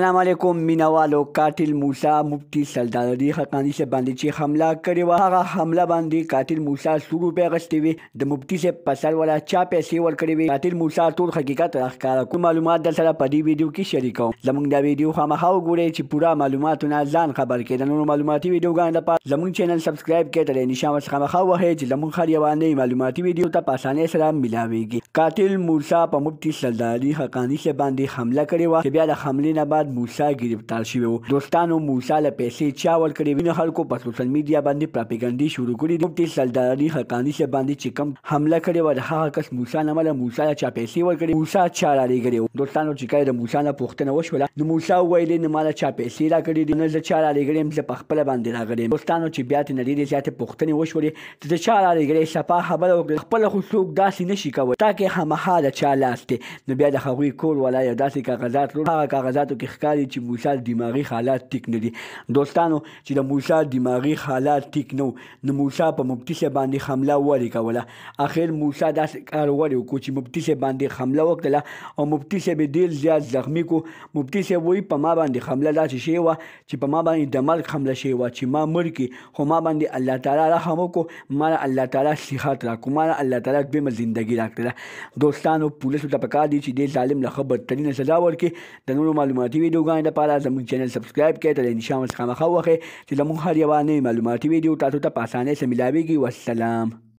السلام علیکم مینوالو قاتل موسی مفتی سلدادری حقانی سے باندې چې حمله کړې و هغه حمله باندې قاتل موسی سورو په غشتې وي د مفتی سے پسل ولا چا پیسې ور کړې وي قاتل موسی ټول حقیقت راخکار کوم معلومات در سره په دې ویډیو کې شریکوم زمونږ دا ویډیو خامخا وګورئ چې پوره معلوماتونه ځان خبر کړئ د نور معلوماتي ویډیوګانو لپاره زمونږ چینل سبسکرایب کړئ ترې نشه وس خامخا وهئ چې زمونږ هر یوه نوې معلوماتي ویډیو ته په اسانۍ سره ملاويږي قاتل موسی په مفتی سلدادری حقانی سے باندې حمله کړې و چې بیا د حملې نه بعد باید موسی گرفتار شوی و دوستانو موسی له پیسې چا ورکړې وینه خلکو په سوشل میډیا باندې پراپګاندا شروع کړی دی چې سلداري حقانی شه باندې چې کم حمله کړې و هغه کس موسی نه مله موسی چا پیسې ورکړې موسی چا را لګړې دوستانو چې کای د موسی نه پوښتنه وشوله نو موسی ویل نه مله چا پیسې را کړې دي نه زه چا را لګړم زه په خپل باندې راغلم دوستانو چې بیا ته نړۍ زیاتې پوښتنې وشولې چې چا را لګړې شپه خبره وکړه خپل خو څوک داسې نشي کولای تاکي همحاله چا لاس دی نو بیا د هغوی کول ولا یو داسې کاغذات هغه کاغذاتو کې ښکاري چې موسی دماغي حالات ټیک نه دي دوستانو چې د موسی دماغي حالات ټیک نه نو موسی په مفتي صاحب باندې حمله ولې کوله اخر موسی داسې کار ولې وکړو چې مفتي صاحب باندې حمله وکړله او مفتي صاحب ډېر زیات زخمی کو مفتي صاحب وایي په ما باندې حمله داسې شی وه چې په ما باندې د مرګ حمله شی وه چې ما مړ کړي خو ما باندې الله تعالی رحم وکړو ما الله تعالی صحت راکړو ما الله تعالی دویمه زندگی راکړله دوستانو پولیسو ته پکار دي چې دې ظالم له ښه بدترینه سزا ورکړي د نورو معلوماتي معلوماتي ویډیوګانې لپاره زموږ چینل سبسکرایب کړئ ترې نشان ورڅخه مخه ووخئ چې زموږ هر یوه نوې معلوماتي ویډیو تاسو ته په اسانۍ سره میلاویږي وسلام